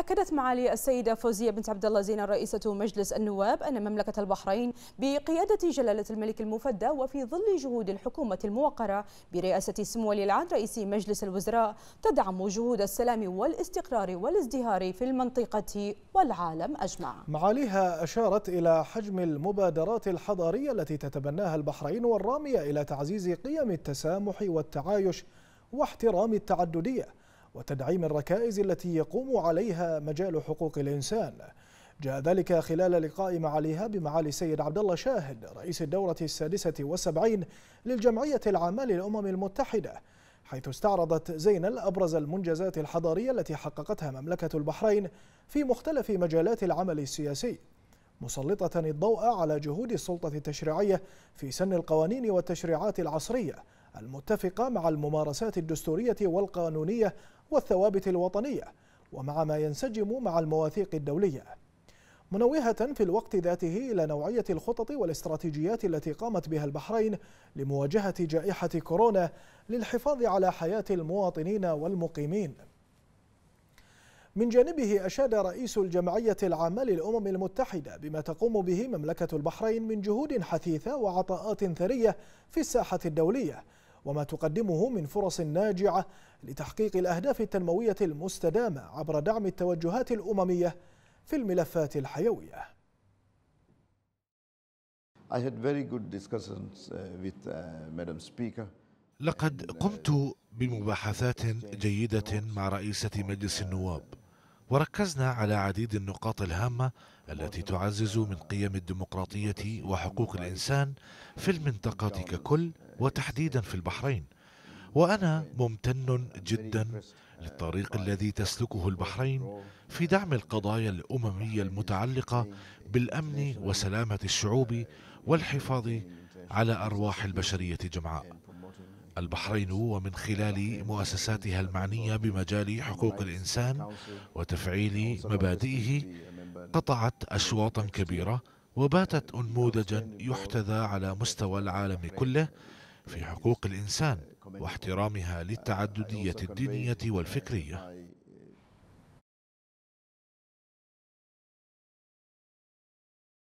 أكدت معالي السيدة فوزية بنت عبد الله زينة رئيسة مجلس النواب أن مملكة البحرين بقيادة جلالة الملك المفدى وفي ظل جهود الحكومة الموقرة برئاسة سمو ولي العهد رئيس مجلس الوزراء تدعم جهود السلام والاستقرار والازدهار في المنطقة والعالم أجمع معاليها أشارت إلى حجم المبادرات الحضارية التي تتبناها البحرين والرامية إلى تعزيز قيم التسامح والتعايش واحترام التعدديه وتدعيم الركائز التي يقوم عليها مجال حقوق الإنسان جاء ذلك خلال لقاء معاليها بمعالي السيد عبد الله شاهد رئيس الدورة السادسة والسبعين للجمعية العامة للأمم المتحدة حيث استعرضت زينل أبرز المنجزات الحضارية التي حققتها مملكة البحرين في مختلف مجالات العمل السياسي مسلطة الضوء على جهود السلطة التشريعية في سن القوانين والتشريعات العصرية المتفقة مع الممارسات الدستورية والقانونية والثوابت الوطنية ومع ما ينسجم مع المواثيق الدولية منوهة في الوقت ذاته إلى نوعية الخطط والاستراتيجيات التي قامت بها البحرين لمواجهة جائحة كورونا للحفاظ على حياة المواطنين والمقيمين من جانبه أشاد رئيس الجمعية العامة للأمم المتحدة بما تقوم به مملكة البحرين من جهود حثيثة وعطاءات ثرية في الساحة الدولية وما تقدمه من فرص ناجعة لتحقيق الأهداف التنموية المستدامة عبر دعم التوجهات الأممية في الملفات الحيوية uh, uh, لقد قمت بمباحثات جيدة مع رئيسة مجلس النواب وركزنا على عديد النقاط الهامة التي تعزز من قيم الديمقراطية وحقوق الإنسان في المنطقة ككل وتحديدا في البحرين وأنا ممتن جدا للطريق الذي تسلكه البحرين في دعم القضايا الأممية المتعلقة بالأمن وسلامة الشعوب والحفاظ على أرواح البشرية جمعاء البحرين ومن خلال مؤسساتها المعنية بمجال حقوق الإنسان وتفعيل مبادئه قطعت أشواطا كبيرة وباتت أنموذجا يحتذى على مستوى العالم كله في حقوق الإنسان واحترامها للتعددية الدينية والفكرية